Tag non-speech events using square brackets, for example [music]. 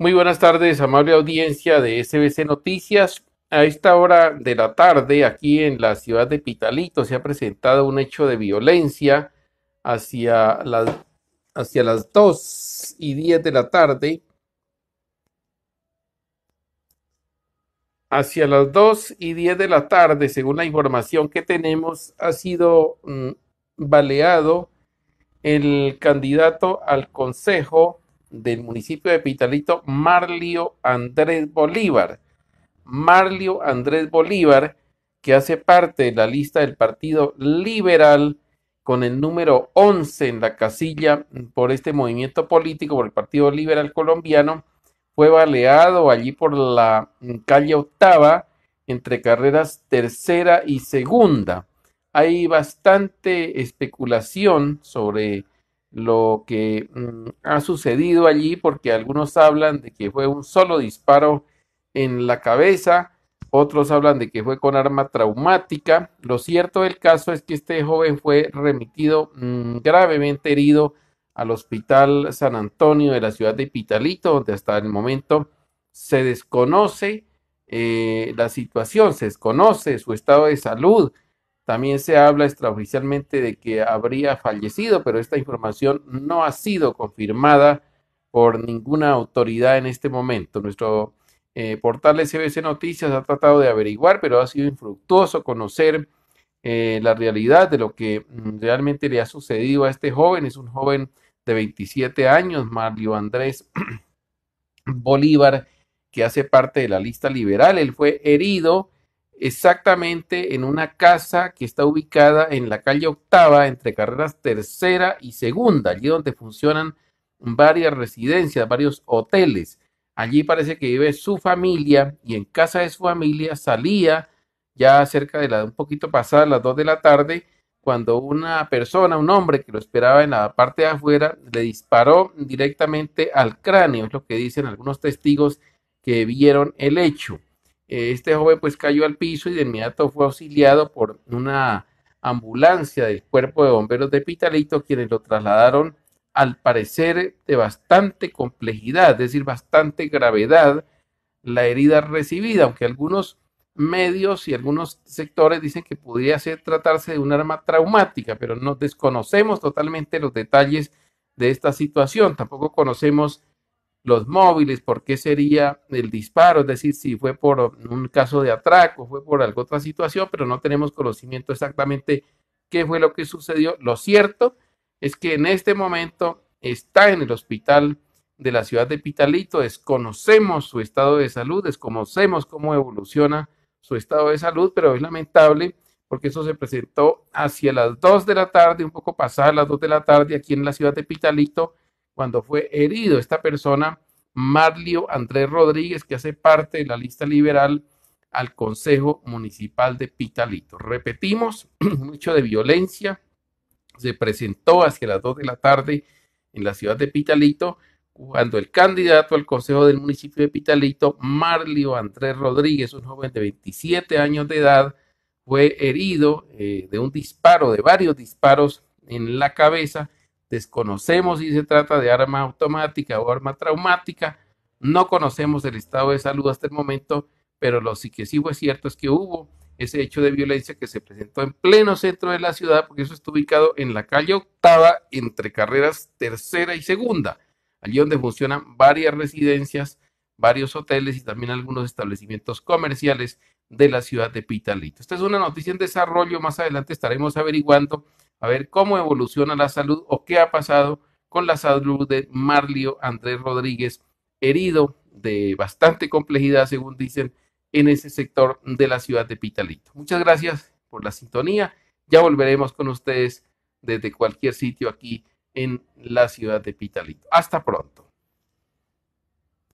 Muy buenas tardes, amable audiencia de SBC Noticias. A esta hora de la tarde, aquí en la ciudad de Pitalito, se ha presentado un hecho de violencia hacia las, hacia las 2 y 10 de la tarde. Hacia las 2 y 10 de la tarde, según la información que tenemos, ha sido mm, baleado el candidato al consejo del municipio de Pitalito, Marlio Andrés Bolívar. Marlio Andrés Bolívar, que hace parte de la lista del Partido Liberal con el número 11 en la casilla por este movimiento político, por el Partido Liberal Colombiano, fue baleado allí por la calle octava entre carreras tercera y segunda. Hay bastante especulación sobre lo que mm, ha sucedido allí, porque algunos hablan de que fue un solo disparo en la cabeza, otros hablan de que fue con arma traumática. Lo cierto del caso es que este joven fue remitido mm, gravemente herido al Hospital San Antonio de la ciudad de Pitalito, donde hasta el momento se desconoce eh, la situación, se desconoce su estado de salud, también se habla extraoficialmente de que habría fallecido, pero esta información no ha sido confirmada por ninguna autoridad en este momento. Nuestro eh, portal SBC Noticias ha tratado de averiguar, pero ha sido infructuoso conocer eh, la realidad de lo que mm, realmente le ha sucedido a este joven. Es un joven de 27 años, Mario Andrés [clears throat] Bolívar, que hace parte de la lista liberal. Él fue herido exactamente en una casa que está ubicada en la calle octava, entre carreras tercera y segunda, allí donde funcionan varias residencias, varios hoteles. Allí parece que vive su familia y en casa de su familia salía ya cerca de la, un poquito pasada las 2 de la tarde, cuando una persona, un hombre que lo esperaba en la parte de afuera, le disparó directamente al cráneo, es lo que dicen algunos testigos que vieron el hecho. Eh, este joven pues cayó al piso y de inmediato fue auxiliado por una ambulancia del cuerpo de bomberos de Pitalito, quienes lo trasladaron al parecer de bastante complejidad, es decir, bastante gravedad la herida recibida, aunque algunos medios y algunos sectores dicen que podría ser tratarse de un arma traumática, pero no desconocemos totalmente los detalles de esta situación, tampoco conocemos los móviles, por qué sería el disparo, es decir, si fue por un caso de atraco, fue por alguna otra situación, pero no tenemos conocimiento exactamente qué fue lo que sucedió. Lo cierto es que en este momento está en el hospital de la ciudad de Pitalito, desconocemos su estado de salud, desconocemos cómo evoluciona su estado de salud, pero es lamentable porque eso se presentó hacia las 2 de la tarde, un poco pasada las 2 de la tarde aquí en la ciudad de Pitalito, cuando fue herido. Esta persona, Marlio Andrés Rodríguez, que hace parte de la lista liberal al Consejo Municipal de Pitalito. Repetimos, mucho [clears throat] de violencia. Se presentó hacia las 2 de la tarde en la ciudad de Pitalito cuando el candidato al Consejo del municipio de Pitalito, Marlio Andrés Rodríguez, un joven de 27 años de edad, fue herido eh, de un disparo, de varios disparos en la cabeza Desconocemos si se trata de arma automática o arma traumática. No conocemos el estado de salud hasta el momento, pero lo sí que sí fue cierto es que hubo ese hecho de violencia que se presentó en pleno centro de la ciudad, porque eso está ubicado en la calle octava, entre carreras tercera y segunda, allí donde funcionan varias residencias, varios hoteles y también algunos establecimientos comerciales de la ciudad de Pitalito. Esta es una noticia en desarrollo, más adelante estaremos averiguando a ver cómo evoluciona la salud o qué ha pasado con la salud de Marlio Andrés Rodríguez, herido de bastante complejidad, según dicen, en ese sector de la ciudad de Pitalito. Muchas gracias por la sintonía. Ya volveremos con ustedes desde cualquier sitio aquí en la ciudad de Pitalito. Hasta pronto.